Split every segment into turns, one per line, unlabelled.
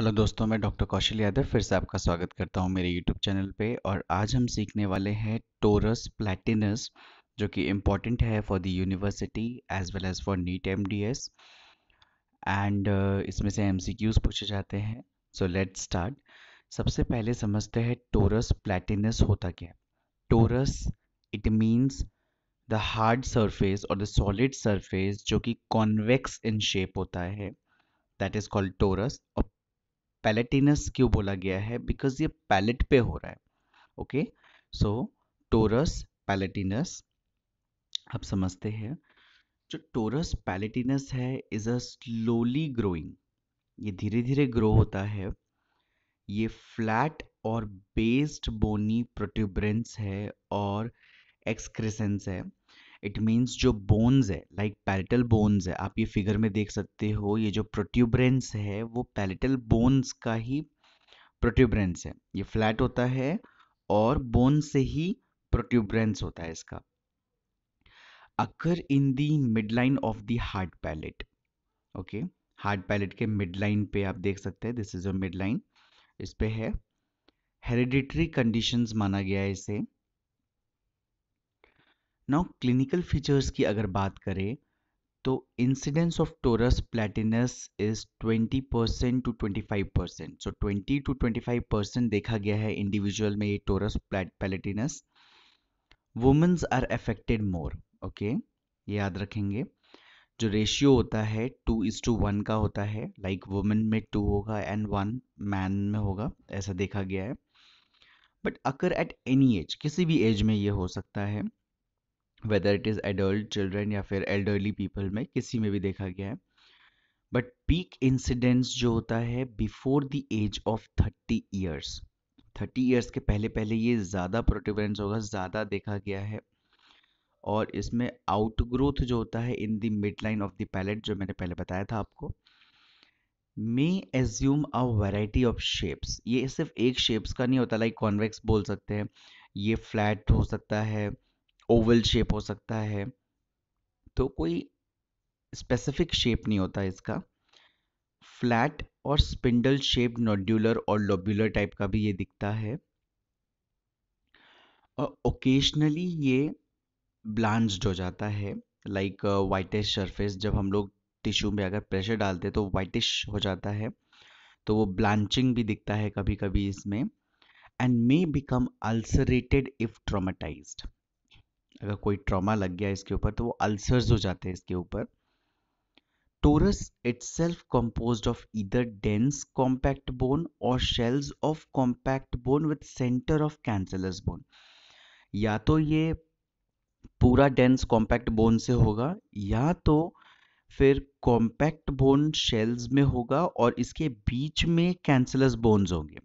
hello दोस्तों मैं doctor कौशल यादव फिर से आपका स्वागत करता हूं मेरे यूट्यूब चैनल पे और आज हम सीखने वाले हैं टोरस प्लैटिनस जो कि इम्पॉर्टेंट है for the university as well as for NEET M D S and इसमें से एम सी क्यूज़ पूछे जाते हैं सो लेट स्टार्ट सबसे पहले समझते हैं टोरस प्लैटिनस होता क्या torus it means the hard surface और द सॉलिड सरफेस जो कि कॉन्वेक्स इन शेप होता है दैट इज़ कॉल्ड टोरस और पैलेटिनस क्यों बोला गया है बिकॉज ये पैलेट पे हो रहा है ओके सो टोरस पैलेटिनस आप समझते हैं जो टोरस पैलेटिनस है इज अ स्लोली ग्रोइंग ये धीरे धीरे ग्रो होता है ये फ्लैट और बेस्ड बोनी प्रोट्यूबरेंस है और एक्सक्रेसेंस है इट मीन्स जो बोन्स है लाइक पैलेटल बोन्स है आप ये फिगर में देख सकते हो ये जो प्रोट्यूबरेंस है वो पैलेटल बोन्स का ही प्रोट्यूबरेंस है ये फ्लैट होता है और बोन से ही प्रोट्यूबरेंस होता है इसका occur in the mid line of the hard palate okay hard palate के मिड लाइन पे आप देख सकते हैं this is a mid line इस पे है हेरिडिटरी कंडीशंस माना गया है इसे नाउ क्लिनिकल फीचर्स की अगर बात करें तो incidence of torus palatinus is 20 percent to 25 percent so 20 to 25 percent देखा गया है इंडिविजुअल में ये torus palatinus womens are affected more okay याद रखेंगे जो रेशियो होता है टू इज टू वन का होता है लाइक like वुमेन में टू होगा एंड वन मैन में होगा ऐसा देखा गया है but occur at any age किसी भी एज में ये हो सकता है whether it is adult children या फिर एल्डरली पीपल में किसी में भी देखा गया है बट पीक इंसिडेंस जो होता है before the age of thirty years thirty years के पहले पहले ये ज़्यादा प्रोटिवेंस होगा ज़्यादा देखा गया है और इसमें आउटग्रोथ जो होता है in the mid line of the palate जो मैंने पहले बताया था आपको may assume a variety of shapes ये सिर्फ एक शेप्स का नहीं होता लाइक कॉन्वेक्स बोल सकते हैं ये फ्लैट हो सकता है ओवल शेप हो सकता है तो कोई स्पेसिफिक शेप नहीं होता इसका फ्लैट और स्पिंडल शेप नोड्यूलर और लोब्यूलर टाइप का भी ये दिखता है और ओकेजनली ये ब्लांस्ड हो जाता है लाइक वाइटिश सरफेस जब हम लोग टिश्यू में अगर प्रेशर डालते हैं तो वाइटिश हो जाता है तो वो ब्लांचिंग भी दिखता है कभी कभी इसमें and may become ulcerated if traumatized अगर कोई ट्रॉमा लग गया इसके ऊपर तो वो अल्सर्स हो जाते हैं इसके ऊपर torus itself compose of either dense compact bone और shells of compact bone with centre of cancellous bone या तो ये पूरा डेंस कॉम्पैक्ट बोन से होगा या तो फिर कॉम्पैक्ट बोन शेल्स में होगा और इसके बीच में कैंसलस बोन्स होंगे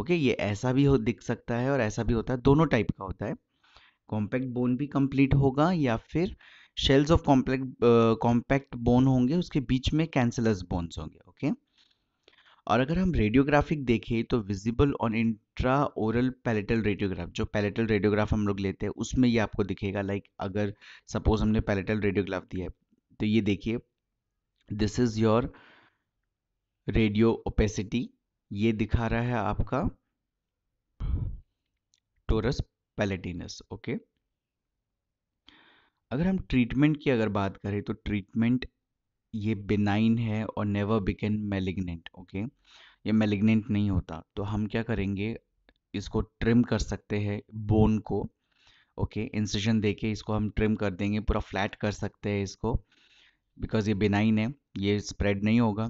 ओके ये ऐसा भी हो दिख सकता है और ऐसा भी होता है दोनों टाइप का होता है कॉम्पैक्ट बोन भी कंप्लीट होगा या फिर shells of compact compact bone होंगे उसके बीच में कैंसलस बोन्स होंगे ओके और अगर हम रेडियोग्राफिक देखें तो विजिबल और इंट्रा ओरल पैलेटल रेडियोग्राफ जो पैलेटल रेडियोग्राफ हम लोग लेते हैं उसमें ये आपको दिखेगा लाइक अगर सपोज हमने पैलेटल रेडियोग्राफ दिया है तो ये देखिए this is your radio opacity ये दिखा रहा है आपका टोरस पैलेटिनस ओके अगर हम ट्रीटमेंट की अगर बात करें तो ट्रीटमेंट ये बेनाइन है और नेवर बिकेन मेलिग्नेंट ओके ये मेलिग्नेंट नहीं होता तो हम क्या करेंगे इसको ट्रिम कर सकते हैं बोन को ओके okay, इंसेशन दे के इसको हम ट्रिम कर देंगे पूरा फ्लैट कर सकते हैं इसको बिकॉज ये बेनाइन है ये स्प्रेड नहीं होगा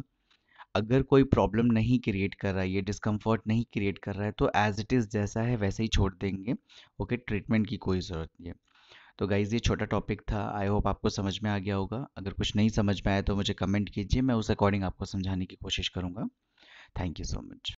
अगर कोई प्रॉब्लम नहीं क्रिएट कर रहा है ये डिस्कम्फर्ट नहीं क्रिएट कर रहा है तो एज इट इज़ जैसा है वैसे ही छोड़ देंगे ओके ट्रीटमेंट की कोई ज़रूरत नहीं है तो गाइज़ ये छोटा टॉपिक था आई होप आपको समझ में आ गया होगा अगर कुछ नहीं समझ में आया तो मुझे कमेंट कीजिए मैं उस अकॉर्डिंग आपको समझाने की कोशिश करूँगा थैंक यू सो मच